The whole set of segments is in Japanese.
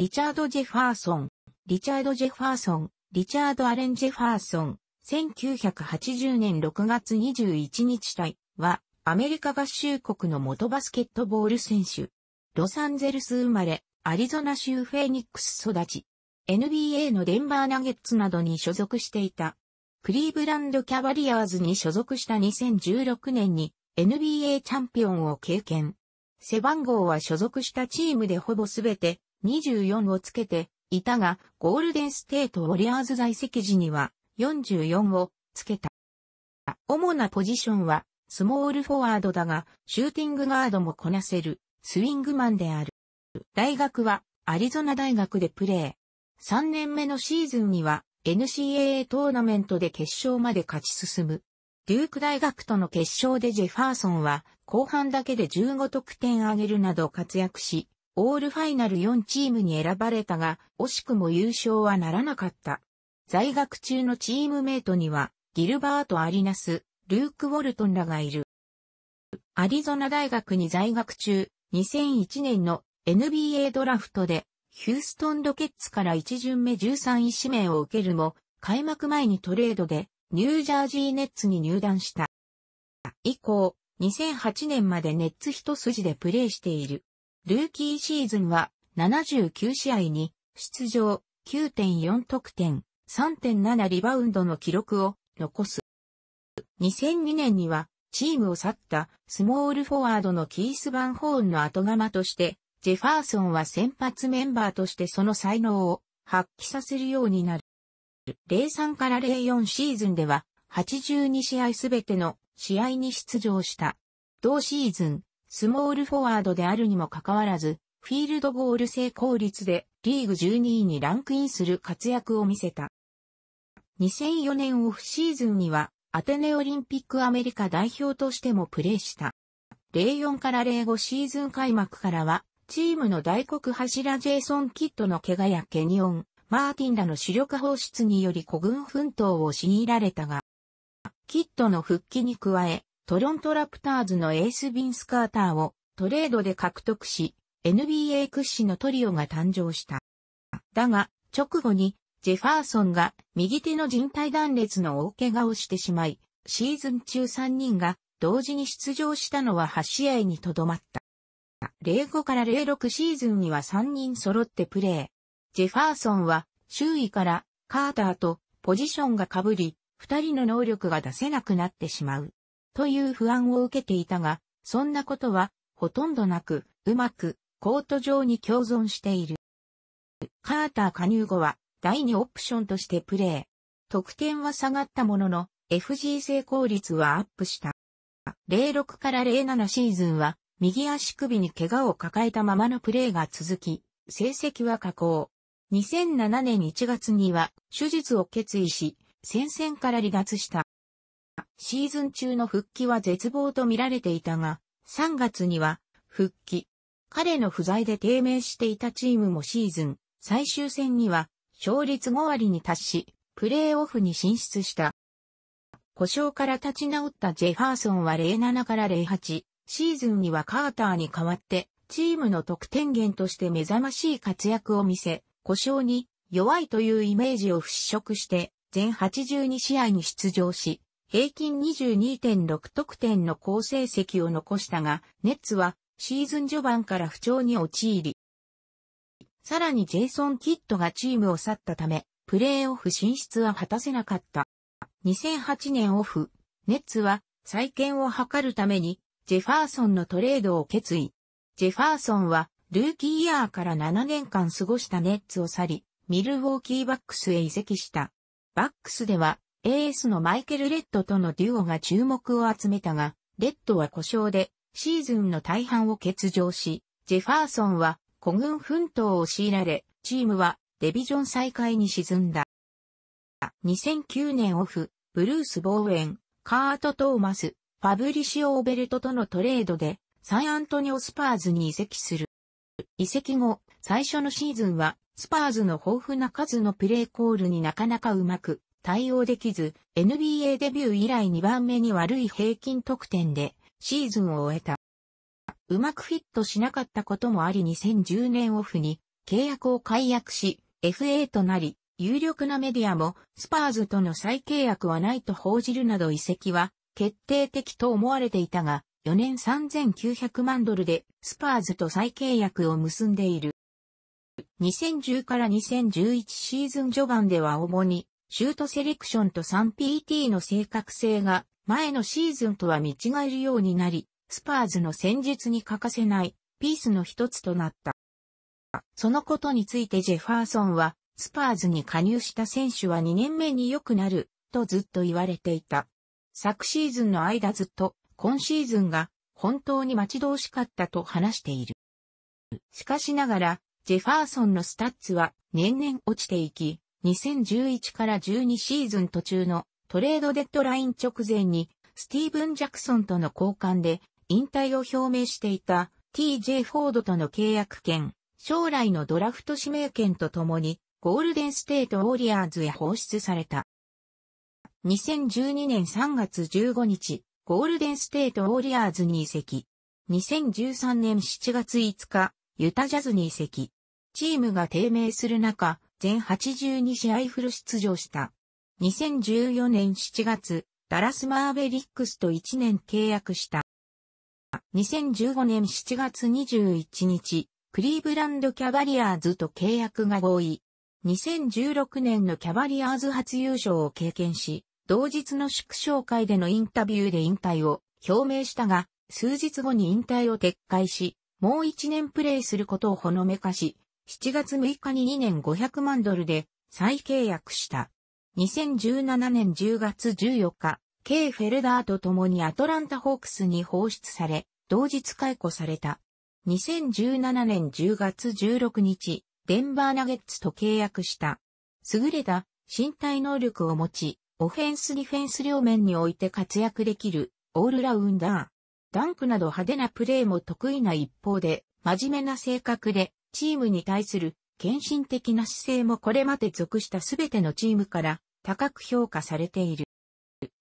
リチャード・ジェファーソン、リチャード・ジェファーソン、リチャード・アレン・ジェファーソン、1980年6月21日隊。は、アメリカ合衆国の元バスケットボール選手。ロサンゼルス生まれ、アリゾナ州フェニックス育ち。NBA のデンバーナゲッツなどに所属していた。クリーブランドキャバリアーズに所属した2016年に NBA チャンピオンを経験。背番号は所属したチームでほぼすべて24をつけていたが、ゴールデンステートウォリアーズ在籍時には44をつけた。主なポジションはスモールフォワードだが、シューティングガードもこなせるスウィングマンである。大学はアリゾナ大学でプレー。3年目のシーズンには NCAA トーナメントで決勝まで勝ち進む。デューク大学との決勝でジェファーソンは後半だけで15得点上げるなど活躍し、オールファイナル4チームに選ばれたが、惜しくも優勝はならなかった。在学中のチームメイトには、ギルバート・アリナス、ルーク・ウォルトンらがいる。アリゾナ大学に在学中、2001年の NBA ドラフトで、ヒューストン・ロケッツから1巡目13位指名を受けるも、開幕前にトレードで、ニュージャージーネッツに入団した。以降、2008年までネッツ一筋でプレーしている。ルーキーシーズンは79試合に出場9.4得点3.7リバウンドの記録を残す。2002年にはチームを去ったスモールフォワードのキース・バンホーンの後釜として、ジェファーソンは先発メンバーとしてその才能を発揮させるようになる。03から04シーズンでは82試合すべての試合に出場した。同シーズン、スモールフォワードであるにもかかわらず、フィールドゴール成功率でリーグ12位にランクインする活躍を見せた。2004年オフシーズンにはアテネオリンピックアメリカ代表としてもプレーした。04から05シーズン開幕からは、チームの大黒柱ジェイソン・キッドの怪我やケニオン、マーティンらの主力放出により孤軍奮闘を強いられたが、キッドの復帰に加え、トロントラプターズのエース・ビンス・カーターをトレードで獲得し、NBA 屈指のトリオが誕生した。だが、直後に、ジェファーソンが右手の人体断裂の大怪我をしてしまい、シーズン中3人が同時に出場したのは8試合にとどまった。05から06シーズンには3人揃ってプレー。ジェファーソンは周囲からカーターとポジションが被り、2人の能力が出せなくなってしまう。という不安を受けていたが、そんなことはほとんどなく、うまくコート上に共存している。カーター加入後は第2オプションとしてプレー。得点は下がったものの、FG 成功率はアップした。06から07シーズンは、右足首に怪我を抱えたままのプレーが続き、成績は下降。2007年1月には手術を決意し、戦線から離脱した。シーズン中の復帰は絶望と見られていたが、3月には復帰。彼の不在で低迷していたチームもシーズン最終戦には勝率5割に達し、プレーオフに進出した。故障から立ち直ったジェファーソンは07から08、シーズンにはカーターに代わって、チームの得点源として目覚ましい活躍を見せ、故障に弱いというイメージを払拭して、全82試合に出場し、平均22.6得点の好成績を残したが、ネッツはシーズン序盤から不調に陥り、さらにジェイソン・キッドがチームを去ったため、プレーオフ進出は果たせなかった。2008年オフ、ネッツは再建を図るために、ジェファーソンのトレードを決意。ジェファーソンは、ルーキーイヤーから7年間過ごしたネッツを去り、ミルウォーキーバックスへ移籍した。バックスでは、エースのマイケル・レッドとのデュオが注目を集めたが、レッドは故障でシーズンの大半を欠場し、ジェファーソンは古軍奮闘を強いられ、チームはデビジョン再開に沈んだ。2009年オフ、ブルース・ボーエン、カート・トーマス、ファブリシオ・オベルトとのトレードで、サンアントニオ・スパーズに移籍する。移籍後、最初のシーズンは、スパーズの豊富な数のプレイコールになかなかうまく対応できず、NBA デビュー以来2番目に悪い平均得点でシーズンを終えた。うまくフィットしなかったこともあり2010年オフに契約を解約し、FA となり、有力なメディアもスパーズとの再契約はないと報じるなど移籍は決定的と思われていたが、4年3900万ドルでスパーズと再契約を結んでいる。2010から2011シーズン序盤では主にシュートセレクションと 3PT の正確性が前のシーズンとは見違えるようになり、スパーズの戦術に欠かせないピースの一つとなった。そのことについてジェファーソンは、スパーズに加入した選手は2年目に良くなる、とずっと言われていた。昨シーズンの間ずっと、今シーズンが本当に待ち遠しかったと話している。しかしながら、ジェファーソンのスタッツは年々落ちていき、2011から12シーズン途中のトレードデッドライン直前にスティーブン・ジャクソンとの交換で引退を表明していた TJ フォードとの契約権、将来のドラフト指名権とともにゴールデンステート・ウォリアーズへ放出された。2012年3月15日、ゴールデンステート・ウォリアーズに移籍。2013年7月5日、ユタジャズに移籍。チームが低迷する中、全82試合フル出場した。2014年7月、ダラスマーベリックスと1年契約した。2015年7月21日、クリーブランドキャバリアーズと契約が合意。2016年のキャバリアーズ初優勝を経験し、同日の祝勝会でのインタビューで引退を表明したが、数日後に引退を撤回し、もう一年プレイすることをほのめかし、7月6日に2年500万ドルで再契約した。2017年10月14日、K フェルダーと共にアトランタホークスに放出され、同日解雇された。2017年10月16日、デンバーナゲッツと契約した。優れた身体能力を持ち、オフェンスディフェンス両面において活躍できるオールラウンダー。ダンクなど派手なプレーも得意な一方で、真面目な性格でチームに対する献身的な姿勢もこれまで属したすべてのチームから高く評価されている。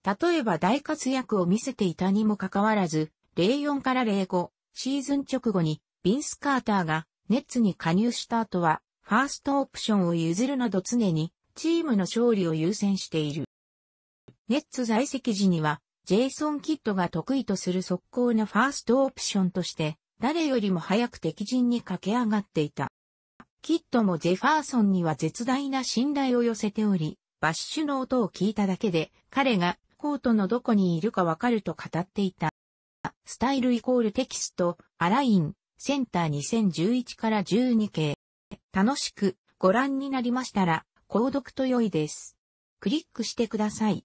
例えば大活躍を見せていたにもかかわらず、04から05シーズン直後にビンス・カーターがネッツに加入した後はファーストオプションを譲るなど常にチームの勝利を優先している。ネッツ在籍時にはジェイソン・キッドが得意とする速攻のファーストオプションとして誰よりも早く敵陣に駆け上がっていた。キッドもジェファーソンには絶大な信頼を寄せており、バッシュの音を聞いただけで、彼がコートのどこにいるかわかると語っていた。スタイルイコールテキスト、アライン、センター2011から12系。楽しくご覧になりましたら、購読と良いです。クリックしてください。